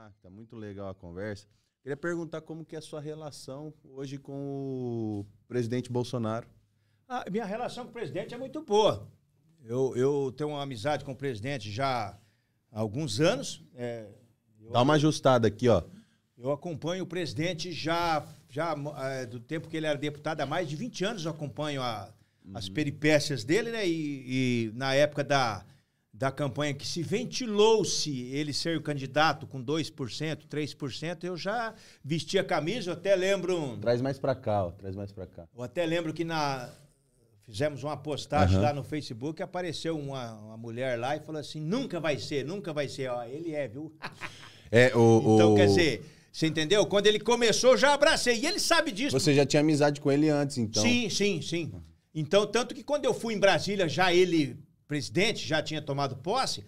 lá, tá muito legal a conversa. Queria perguntar como que é a sua relação hoje com o presidente Bolsonaro. Ah, minha relação com o presidente é muito boa. Eu, eu tenho uma amizade com o presidente já há alguns anos. É, eu, Dá uma ajustada aqui, ó. Eu acompanho o presidente já, já é, do tempo que ele era deputado, há mais de 20 anos eu acompanho a, uhum. as peripécias dele, né? E, e na época da, da campanha que se ventilou-se ele ser o candidato com 2%, 3%, eu já vesti a camisa, eu até lembro... Traz mais para cá, ó, traz mais para cá. Eu até lembro que na fizemos uma postagem uhum. lá no Facebook, apareceu uma, uma mulher lá e falou assim, nunca vai ser, nunca vai ser. Ó, ele é, viu? é, o, então, o... quer dizer... Você entendeu? Quando ele começou, já abracei. E ele sabe disso. Você já tinha amizade com ele antes, então? Sim, sim, sim. Então, tanto que quando eu fui em Brasília, já ele presidente, já tinha tomado posse.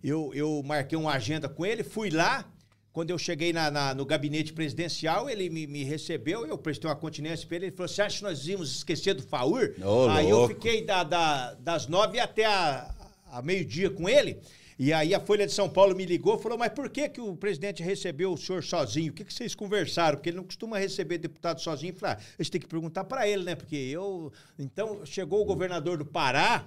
Eu, eu marquei uma agenda com ele, fui lá. Quando eu cheguei na, na no gabinete presidencial, ele me, me, recebeu, eu prestei uma continência para ele. Ele falou: Você acha que nós íamos esquecer do FAUR? Oh, aí louco. eu fiquei da, da, das nove até a, a meio-dia com ele. E aí a Folha de São Paulo me ligou, falou: "Mas por que que o presidente recebeu o senhor sozinho? O que que vocês conversaram? Porque ele não costuma receber deputado sozinho". Falar: ah, gente tem que perguntar para ele, né? Porque eu, então chegou o governador do Pará,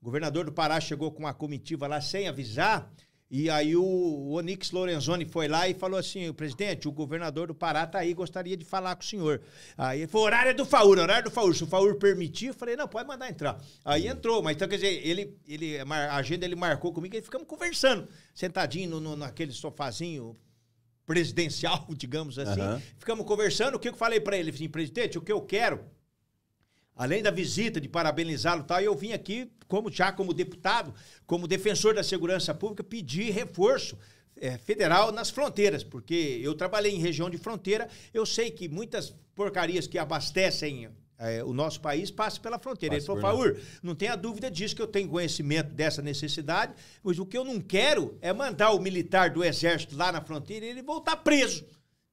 o governador do Pará chegou com uma comitiva lá sem avisar. E aí o Onix Lorenzoni foi lá e falou assim, presidente, o governador do Pará está aí, gostaria de falar com o senhor. Aí ele falou, horário é do Faur, horário é do Faur. Se o Faur permitir, eu falei, não, pode mandar entrar. Aí hum. entrou, mas então, quer dizer, ele, ele, a agenda ele marcou comigo e ficamos conversando, sentadinho no, no, naquele sofazinho presidencial, digamos assim. Uhum. Ficamos conversando, o que eu falei para ele? Assim, presidente, o que eu quero além da visita, de parabenizá-lo e tal, eu vim aqui, como já como deputado, como defensor da segurança pública, pedir reforço é, federal nas fronteiras, porque eu trabalhei em região de fronteira, eu sei que muitas porcarias que abastecem é, o nosso país passa pela fronteira. Passa Ele falou, Faur, não tenha dúvida disso que eu tenho conhecimento dessa necessidade, mas o que eu não quero é mandar o militar do exército lá na fronteira e ele voltar preso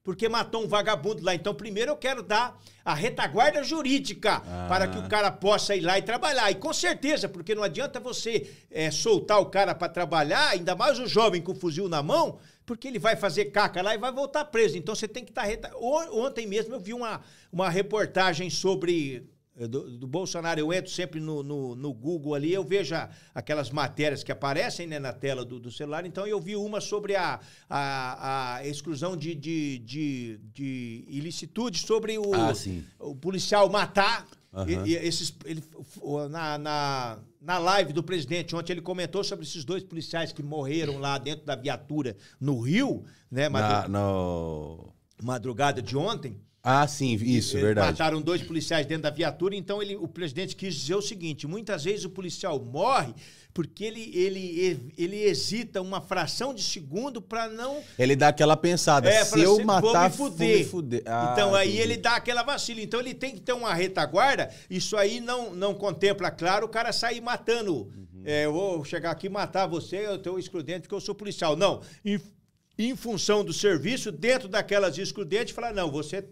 porque matou um vagabundo lá. Então, primeiro eu quero dar a retaguarda jurídica ah. para que o cara possa ir lá e trabalhar. E com certeza, porque não adianta você é, soltar o cara para trabalhar, ainda mais o jovem com o fuzil na mão, porque ele vai fazer caca lá e vai voltar preso. Então, você tem que estar. Tá reta... Ontem mesmo eu vi uma, uma reportagem sobre é, do, do, Bolsonaro, eu entro sempre no, no, no, Google ali, eu vejo aquelas matérias que aparecem né, na tela do, do, celular, então eu vi uma sobre a, a, a exclusão de, de, de, de, ilicitude, sobre o, ah, o policial matar. Uhum. E, e esses, ele, na, na, na live do presidente, ontem ele comentou sobre esses dois policiais que morreram lá dentro da viatura no Rio, né? Na, no... Madrugada de ontem. Ah, sim, isso, verdade. Mataram dois policiais dentro da viatura, então ele, o presidente quis dizer o seguinte: muitas vezes o policial morre porque ele, ele, ele hesita uma fração de segundo para não. Ele dá aquela pensada: é, se eu se, matar, vou me fuder. fuder. Ah, então aí ele dá aquela vacila. Então ele tem que ter uma retaguarda. Isso aí não, não contempla, claro, o cara sair matando. Uhum. É, eu vou chegar aqui matar você, eu um excludente porque eu sou policial. Não. Em, em função do serviço, dentro daquelas excludentes, falar: não, você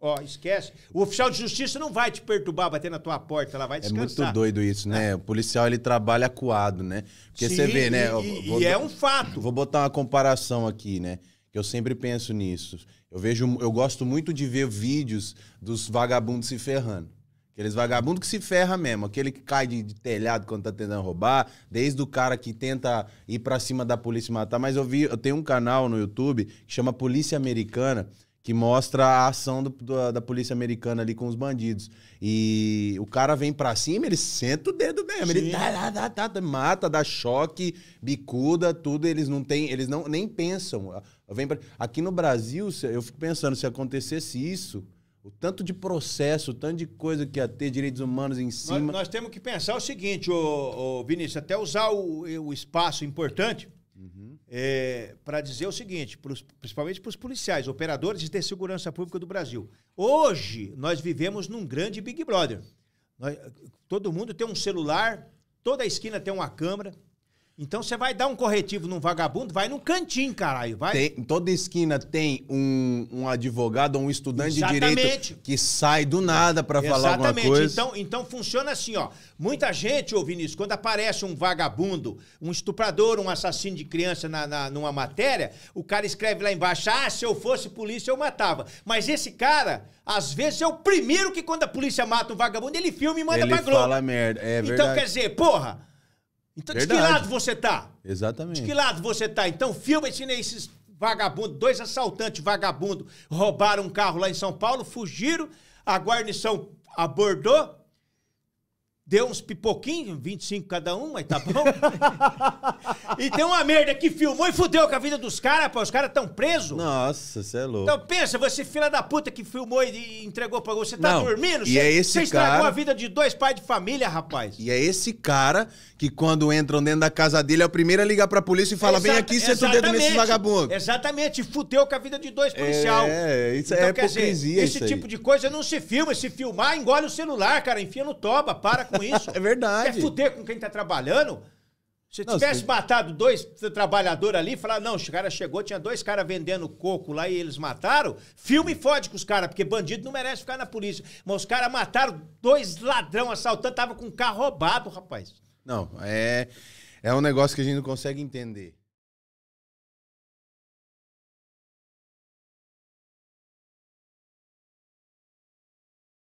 Ó, oh, esquece. O oficial de justiça não vai te perturbar, bater na tua porta, ela vai descansar. É muito doido isso, né? É. O policial, ele trabalha acuado, né? Porque Sim, você vê, né? E, vou, e é um fato. Vou botar uma comparação aqui, né? Que eu sempre penso nisso. Eu vejo, eu gosto muito de ver vídeos dos vagabundos se ferrando. Aqueles vagabundos que se ferra mesmo, aquele que cai de, de, telhado quando tá tentando roubar, desde o cara que tenta ir para cima da polícia e matar. Mas eu vi, eu tenho um canal no YouTube que chama Polícia Americana, que mostra a ação do, do, da polícia americana ali com os bandidos. E o cara vem pra cima, ele senta o dedo mesmo. Sim. Ele dá, dá, dá, mata, dá choque, bicuda, tudo. Eles não têm, eles não, nem pensam. Vem pra... Aqui no Brasil, eu fico pensando, se acontecesse isso, o tanto de processo, o tanto de coisa que ia ter, direitos humanos em cima. Nós, nós temos que pensar o seguinte, ô, ô Vinícius, até usar o, o espaço importante é, para dizer o seguinte, pros, principalmente para os policiais, operadores de segurança pública do Brasil. Hoje, nós vivemos num grande Big Brother. Nós, todo mundo tem um celular, toda a esquina tem uma câmera, então você vai dar um corretivo num vagabundo, vai num cantinho, caralho. Vai. Tem, em toda esquina tem um, um advogado ou um estudante Exatamente. de direito que sai do nada para falar alguma coisa. Então, então funciona assim, ó. Muita gente, ouvindo isso, quando aparece um vagabundo, um estuprador, um assassino de criança na, na, numa matéria, o cara escreve lá embaixo: ah, se eu fosse polícia, eu matava. Mas esse cara, às vezes, é o primeiro que, quando a polícia mata um vagabundo, ele filma e manda ele pra Globo. Ele fala merda, é então, verdade. Então, quer dizer, porra. Então, Verdade. de que lado você tá? Exatamente. De que lado você tá? Então, filma esse, esses vagabundos, dois assaltantes vagabundos roubaram um carro lá em São Paulo, fugiram, a guarnição abordou, Deu uns pipoquinhos, 25 cada um, mas tá bom. e tem uma merda que filmou e fudeu com a vida dos caras, pô. Os caras tão presos. Nossa, você é louco. Então pensa, você filha da puta que filmou e entregou pra você, tá Não, dormindo? E cê, é esse cara... Você estragou a vida de dois pais de família, rapaz. E é esse cara que quando entram dentro da casa dele é o primeiro a ligar pra polícia e fala, Exata, vem aqui e senta o dedo nesse vagabundo. Exatamente, fudeu com a vida de dois policial. É, é isso então, é hipocrisia dizer, Esse tipo de coisa não se filma. Se filmar, engole o celular, cara. Enfia no toba, para com com isso. é verdade. Quer fuder com quem tá trabalhando? Se não, tivesse se... matado dois trabalhadores ali, falar, não, o cara chegou, tinha dois caras vendendo coco lá e eles mataram, filme fode com os caras, porque bandido não merece ficar na polícia. Mas os caras mataram dois ladrão assaltando, tava com um carro roubado, rapaz. Não, é, é um negócio que a gente não consegue entender.